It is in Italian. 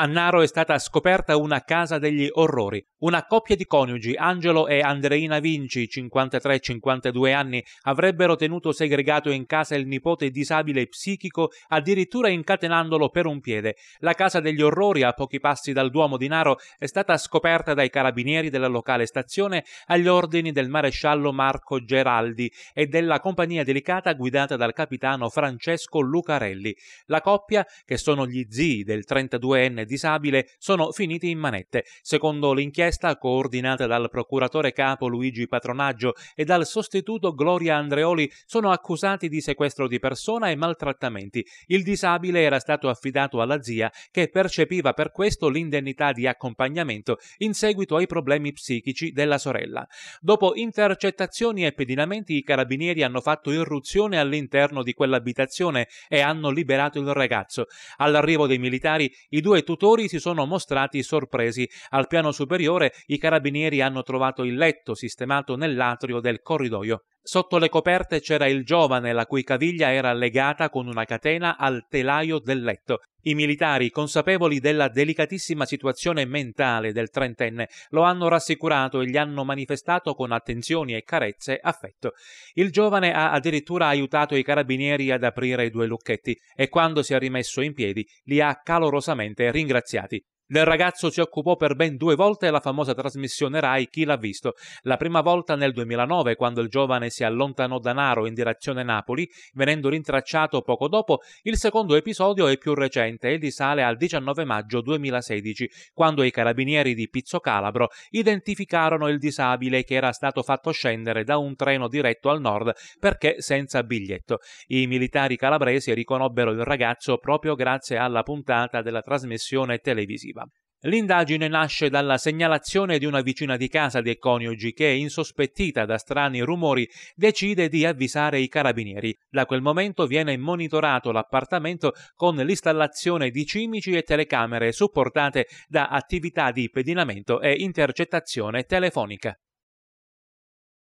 a Naro è stata scoperta una casa degli orrori, una coppia di coniugi, Angelo e Andreina Vinci, 53-52 anni, avrebbero tenuto segregato in casa il nipote disabile psichico, addirittura incatenandolo per un piede. La casa degli orrori, a pochi passi dal Duomo di Naro, è stata scoperta dai carabinieri della locale stazione agli ordini del maresciallo Marco Geraldi e della compagnia delicata guidata dal capitano Francesco Lucarelli. La coppia, che sono gli zii del 32enne disabile, sono finiti in manette. Secondo l'inchiesta, inchiesta, coordinata dal procuratore capo Luigi Patronaggio e dal sostituto Gloria Andreoli, sono accusati di sequestro di persona e maltrattamenti. Il disabile era stato affidato alla zia, che percepiva per questo l'indennità di accompagnamento in seguito ai problemi psichici della sorella. Dopo intercettazioni e pedinamenti, i carabinieri hanno fatto irruzione all'interno di quell'abitazione e hanno liberato il ragazzo. All'arrivo dei militari, i due tutori si sono mostrati sorpresi. Al piano superiore ore i carabinieri hanno trovato il letto sistemato nell'atrio del corridoio. Sotto le coperte c'era il giovane la cui caviglia era legata con una catena al telaio del letto. I militari, consapevoli della delicatissima situazione mentale del trentenne, lo hanno rassicurato e gli hanno manifestato con attenzioni e carezze affetto. Il giovane ha addirittura aiutato i carabinieri ad aprire i due lucchetti e quando si è rimesso in piedi li ha calorosamente ringraziati. Del ragazzo si occupò per ben due volte la famosa trasmissione Rai Chi l'ha visto, la prima volta nel 2009 quando il giovane si allontanò da Naro in direzione Napoli, venendo rintracciato poco dopo, il secondo episodio è più recente e risale al 19 maggio 2016, quando i carabinieri di Pizzo Calabro identificarono il disabile che era stato fatto scendere da un treno diretto al nord perché senza biglietto. I militari calabresi riconobbero il ragazzo proprio grazie alla puntata della trasmissione televisiva. L'indagine nasce dalla segnalazione di una vicina di casa dei coniugi che, insospettita da strani rumori, decide di avvisare i carabinieri. Da quel momento viene monitorato l'appartamento con l'installazione di cimici e telecamere supportate da attività di pedinamento e intercettazione telefonica.